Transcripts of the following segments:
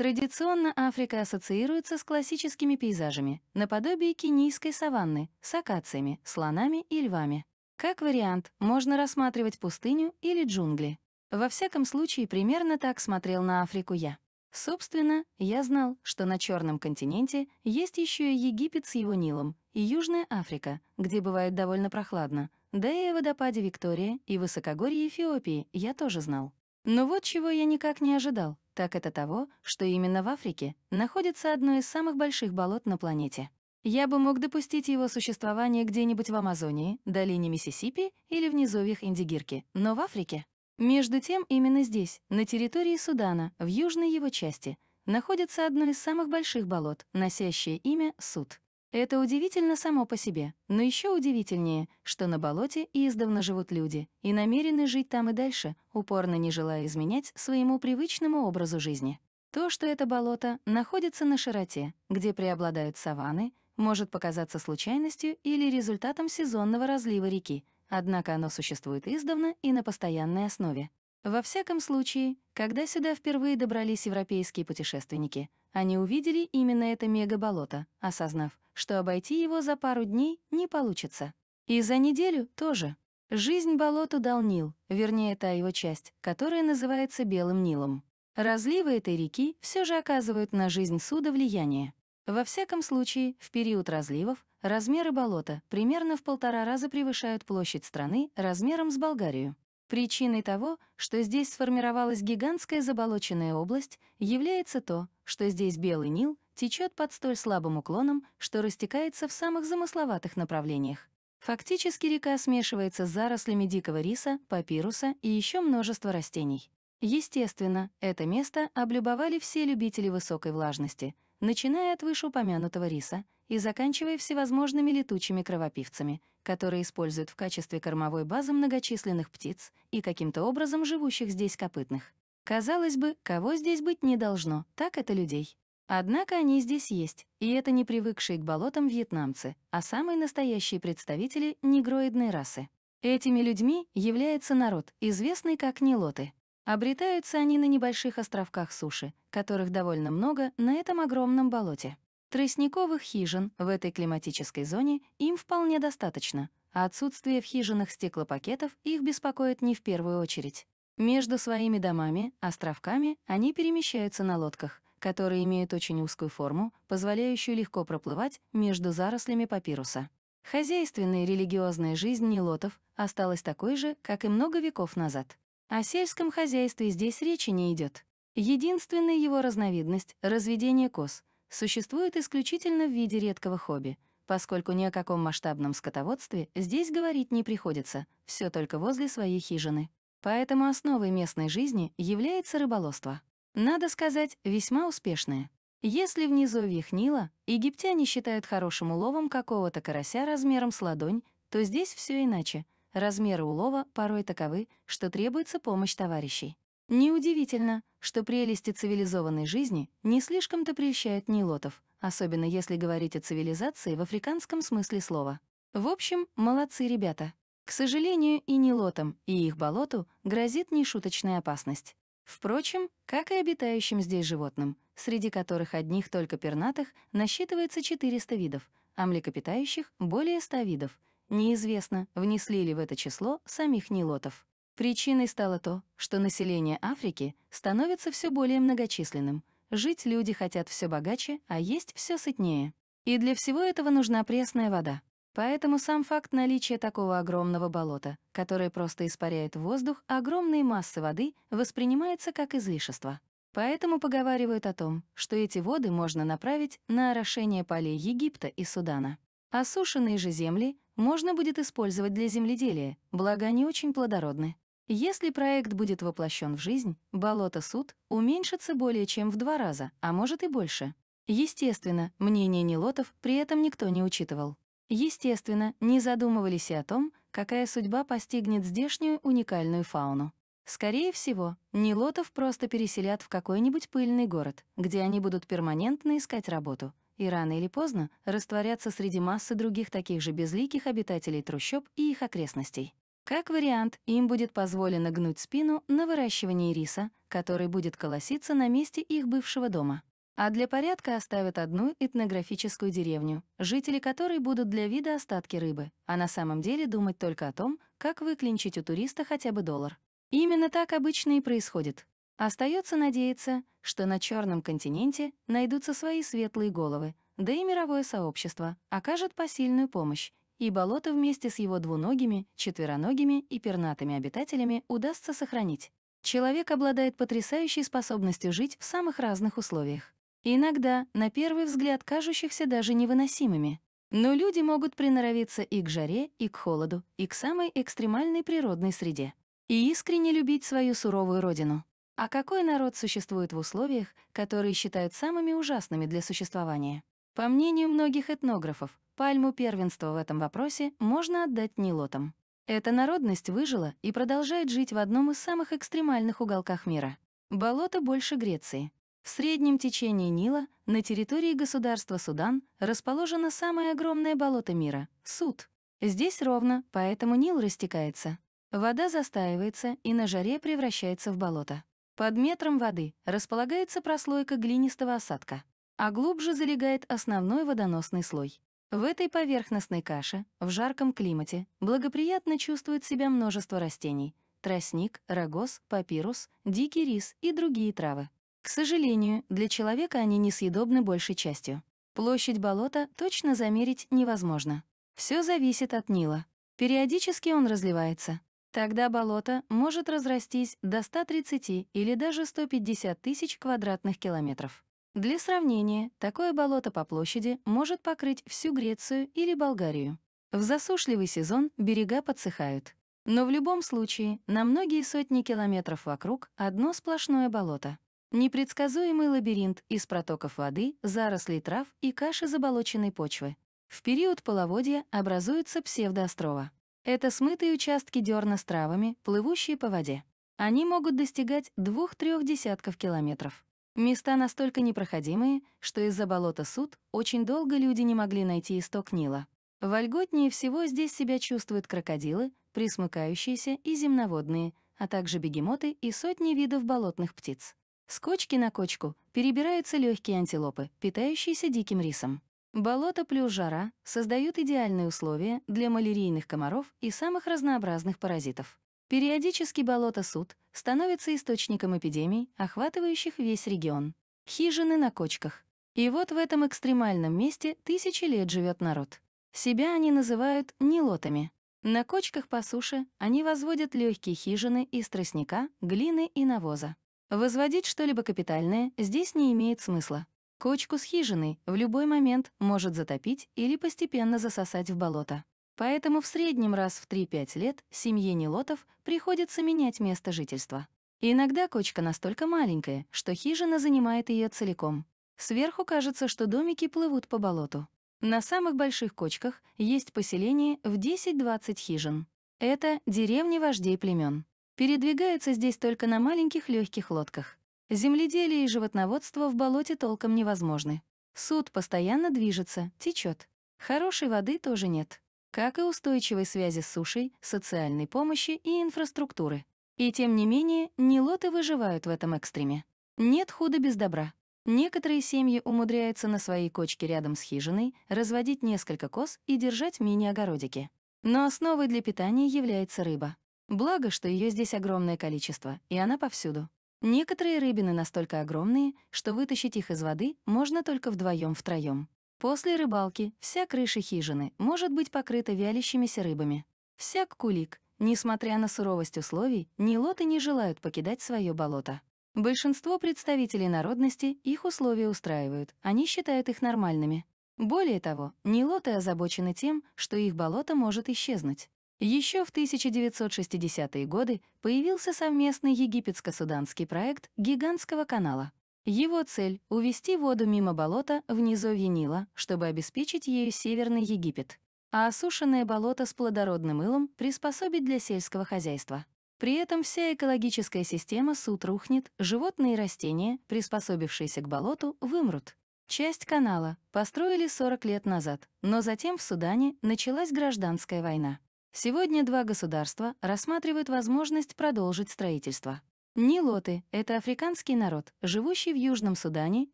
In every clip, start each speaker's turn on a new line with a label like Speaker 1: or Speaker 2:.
Speaker 1: Традиционно Африка ассоциируется с классическими пейзажами, наподобие кенийской саванны, с акациями, слонами и львами. Как вариант, можно рассматривать пустыню или джунгли. Во всяком случае, примерно так смотрел на Африку я. Собственно, я знал, что на Черном континенте есть еще и Египет с его Нилом, и Южная Африка, где бывает довольно прохладно, да и о водопаде Виктория и высокогорье Эфиопии я тоже знал. Но вот чего я никак не ожидал. Так это того, что именно в Африке находится одно из самых больших болот на планете. Я бы мог допустить его существование где-нибудь в Амазонии, долине Миссисипи или в низовьях Индигирки, но в Африке. Между тем, именно здесь, на территории Судана, в южной его части, находится одно из самых больших болот, носящее имя Суд. Это удивительно само по себе, но еще удивительнее, что на болоте издавна живут люди и намерены жить там и дальше, упорно не желая изменять своему привычному образу жизни. То, что это болото находится на широте, где преобладают саванны, может показаться случайностью или результатом сезонного разлива реки, однако оно существует издавна и на постоянной основе. Во всяком случае, когда сюда впервые добрались европейские путешественники, они увидели именно это мегаболото, осознав — что обойти его за пару дней не получится. И за неделю тоже. Жизнь болоту дал Нил, вернее, та его часть, которая называется Белым Нилом. Разливы этой реки все же оказывают на жизнь суда влияние. Во всяком случае, в период разливов размеры болота примерно в полтора раза превышают площадь страны размером с Болгарию. Причиной того, что здесь сформировалась гигантская заболоченная область, является то, что здесь Белый Нил течет под столь слабым уклоном, что растекается в самых замысловатых направлениях. Фактически река смешивается с зарослями дикого риса, папируса и еще множество растений. Естественно, это место облюбовали все любители высокой влажности, начиная от вышеупомянутого риса и заканчивая всевозможными летучими кровопивцами, которые используют в качестве кормовой базы многочисленных птиц и каким-то образом живущих здесь копытных. Казалось бы, кого здесь быть не должно, так это людей. Однако они здесь есть, и это не привыкшие к болотам вьетнамцы, а самые настоящие представители негроидной расы. Этими людьми является народ, известный как нелоты. Обретаются они на небольших островках суши, которых довольно много на этом огромном болоте. Тростниковых хижин в этой климатической зоне им вполне достаточно, а отсутствие в хижинах стеклопакетов их беспокоит не в первую очередь. Между своими домами, островками, они перемещаются на лодках, которые имеют очень узкую форму, позволяющую легко проплывать между зарослями папируса. Хозяйственная и религиозная жизнь нелотов осталась такой же, как и много веков назад. О сельском хозяйстве здесь речи не идет. Единственная его разновидность — разведение коз — существует исключительно в виде редкого хобби, поскольку ни о каком масштабном скотоводстве здесь говорить не приходится, все только возле своей хижины. Поэтому основой местной жизни является рыболовство. Надо сказать, весьма успешные. Если внизу вихнила, египтяне считают хорошим уловом какого-то карася размером с ладонь, то здесь все иначе. Размеры улова порой таковы, что требуется помощь товарищей. Неудивительно, что прелести цивилизованной жизни не слишком-то прельщают нилотов, особенно если говорить о цивилизации в африканском смысле слова. В общем, молодцы ребята. К сожалению, и нилотам, и их болоту грозит нешуточная опасность. Впрочем, как и обитающим здесь животным, среди которых одних только пернатых насчитывается 400 видов, а млекопитающих — более 100 видов. Неизвестно, внесли ли в это число самих нилотов. Причиной стало то, что население Африки становится все более многочисленным. Жить люди хотят все богаче, а есть все сытнее. И для всего этого нужна пресная вода. Поэтому сам факт наличия такого огромного болота, которое просто испаряет воздух, огромные массы воды, воспринимается как излишество. Поэтому поговаривают о том, что эти воды можно направить на орошение полей Египта и Судана. Осушенные же земли можно будет использовать для земледелия, благо они очень плодородны. Если проект будет воплощен в жизнь, болото суд уменьшится более чем в два раза, а может и больше. Естественно, мнение Нилотов при этом никто не учитывал. Естественно, не задумывались и о том, какая судьба постигнет здешнюю уникальную фауну. Скорее всего, нелотов просто переселят в какой-нибудь пыльный город, где они будут перманентно искать работу, и рано или поздно растворятся среди массы других таких же безликих обитателей трущоб и их окрестностей. Как вариант, им будет позволено гнуть спину на выращивании риса, который будет колоситься на месте их бывшего дома а для порядка оставят одну этнографическую деревню, жители которой будут для вида остатки рыбы, а на самом деле думать только о том, как выклинчить у туриста хотя бы доллар. Именно так обычно и происходит. Остается надеяться, что на Черном континенте найдутся свои светлые головы, да и мировое сообщество окажет посильную помощь, и болото вместе с его двуногими, четвероногими и пернатыми обитателями удастся сохранить. Человек обладает потрясающей способностью жить в самых разных условиях иногда на первый взгляд кажущихся даже невыносимыми. Но люди могут приноровиться и к жаре, и к холоду, и к самой экстремальной природной среде. И искренне любить свою суровую родину. А какой народ существует в условиях, которые считают самыми ужасными для существования? По мнению многих этнографов, пальму первенства в этом вопросе можно отдать нелотам. Эта народность выжила и продолжает жить в одном из самых экстремальных уголках мира. Болото больше Греции, в среднем течении Нила на территории государства Судан расположено самое огромное болото мира — Суд. Здесь ровно, поэтому Нил растекается. Вода застаивается и на жаре превращается в болото. Под метром воды располагается прослойка глинистого осадка, а глубже залегает основной водоносный слой. В этой поверхностной каше, в жарком климате, благоприятно чувствует себя множество растений — тростник, рогоз, папирус, дикий рис и другие травы. К сожалению, для человека они несъедобны большей частью. Площадь болота точно замерить невозможно. Все зависит от Нила. Периодически он разливается. Тогда болото может разрастись до 130 или даже 150 тысяч квадратных километров. Для сравнения, такое болото по площади может покрыть всю Грецию или Болгарию. В засушливый сезон берега подсыхают. Но в любом случае, на многие сотни километров вокруг одно сплошное болото. Непредсказуемый лабиринт из протоков воды, зарослей трав и каши заболоченной почвы. В период половодья образуются псевдоострова. Это смытые участки дерна с травами, плывущие по воде. Они могут достигать двух-трех десятков километров. Места настолько непроходимые, что из-за болота суд очень долго люди не могли найти исток Нила. Вольготнее всего здесь себя чувствуют крокодилы, присмыкающиеся и земноводные, а также бегемоты и сотни видов болотных птиц. С кочки на кочку перебираются легкие антилопы, питающиеся диким рисом. Болото плюс жара создают идеальные условия для малярийных комаров и самых разнообразных паразитов. Периодически болото суд становится источником эпидемий, охватывающих весь регион. Хижины на кочках. И вот в этом экстремальном месте тысячи лет живет народ. Себя они называют нелотами. На кочках по суше они возводят легкие хижины из тростника, глины и навоза. Возводить что-либо капитальное здесь не имеет смысла. Кочку с хижиной в любой момент может затопить или постепенно засосать в болото. Поэтому в среднем раз в 3-5 лет семье Нелотов приходится менять место жительства. Иногда кочка настолько маленькая, что хижина занимает ее целиком. Сверху кажется, что домики плывут по болоту. На самых больших кочках есть поселение в 10-20 хижин. Это деревни вождей племен. Передвигается здесь только на маленьких легких лодках. Земледелие и животноводство в болоте толком невозможны. Суд постоянно движется, течет. Хорошей воды тоже нет. Как и устойчивой связи с сушей, социальной помощи и инфраструктуры. И тем не менее, нелоты выживают в этом экстриме. Нет худа без добра. Некоторые семьи умудряются на своей кочке рядом с хижиной разводить несколько коз и держать мини-огородики. Но основой для питания является рыба. Благо, что ее здесь огромное количество, и она повсюду. Некоторые рыбины настолько огромные, что вытащить их из воды можно только вдвоем втроем После рыбалки вся крыша хижины может быть покрыта вялящимися рыбами. Всяк кулик, несмотря на суровость условий, ни лоты не желают покидать свое болото. Большинство представителей народности их условия устраивают, они считают их нормальными. Более того, нилоты озабочены тем, что их болото может исчезнуть. Еще в 1960-е годы появился совместный египетско-суданский проект гигантского канала. Его цель — увести воду мимо болота в низовье Нила, чтобы обеспечить ею Северный Египет, а осушенное болото с плодородным илом приспособить для сельского хозяйства. При этом вся экологическая система суд рухнет, животные и растения, приспособившиеся к болоту, вымрут. Часть канала построили 40 лет назад, но затем в Судане началась гражданская война. Сегодня два государства рассматривают возможность продолжить строительство. Нилоты — это африканский народ, живущий в Южном Судане,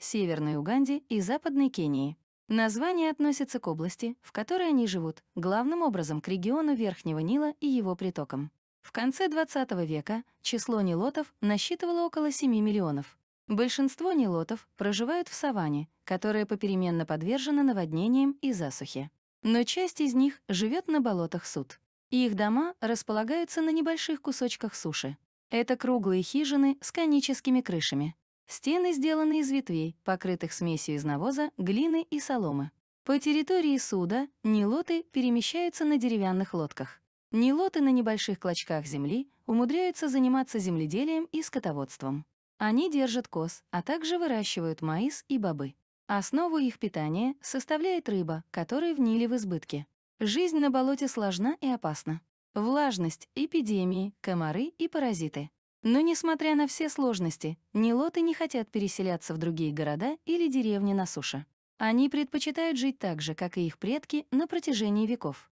Speaker 1: Северной Уганде и Западной Кении. Название относится к области, в которой они живут, главным образом к региону Верхнего Нила и его притокам. В конце XX века число нилотов насчитывало около 7 миллионов. Большинство нилотов проживают в саванне, которая попеременно подвержена наводнениям и засухе. Но часть из них живет на болотах суд их дома располагаются на небольших кусочках суши. Это круглые хижины с коническими крышами. Стены сделаны из ветвей, покрытых смесью из навоза, глины и соломы. По территории суда нилоты перемещаются на деревянных лодках. Нилоты на небольших клочках земли умудряются заниматься земледелием и скотоводством. Они держат коз, а также выращивают маис и бобы. Основу их питания составляет рыба, которой в Ниле в избытке. Жизнь на болоте сложна и опасна. Влажность, эпидемии, комары и паразиты. Но несмотря на все сложности, нелоты не хотят переселяться в другие города или деревни на суше. Они предпочитают жить так же, как и их предки, на протяжении веков.